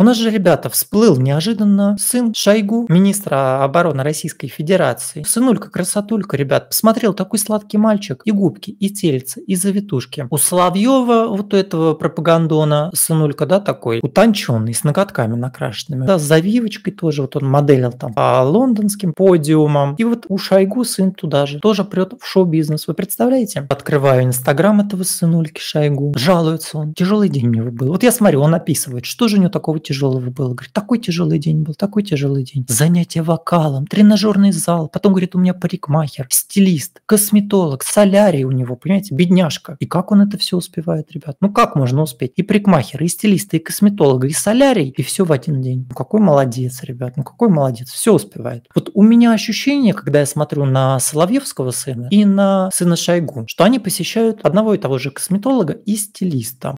У нас же, ребята, всплыл неожиданно сын Шойгу, министра обороны Российской Федерации. Сынулька, красотулька, ребят, посмотрел, такой сладкий мальчик. И губки, и тельца, и завитушки. У Соловьева, вот у этого пропагандона, сынулька, да, такой утонченный, с ноготками накрашенными. Да, с завивочкой тоже, вот он моделил там по лондонским подиумам. И вот у Шойгу сын туда же, тоже прет в шоу-бизнес. Вы представляете? Открываю инстаграм этого сынульки Шойгу. Жалуется он. Тяжелый день у него был. Вот я смотрю, он описывает, что же у него такого тяжелого было. Говорит, такой тяжелый день был, такой тяжелый день. Занятие вокалом, тренажерный зал. Потом, говорит, у меня парикмахер, стилист, косметолог, солярий у него, понимаете, бедняжка. И как он это все успевает, ребят? Ну как можно успеть? И парикмахер, и стилист, и косметолог, и солярий, и все в один день. Ну какой молодец, ребят, ну какой молодец, все успевает. Вот у меня ощущение, когда я смотрю на Соловьевского сына и на сына Шойгу, что они посещают одного и того же косметолога и стилиста.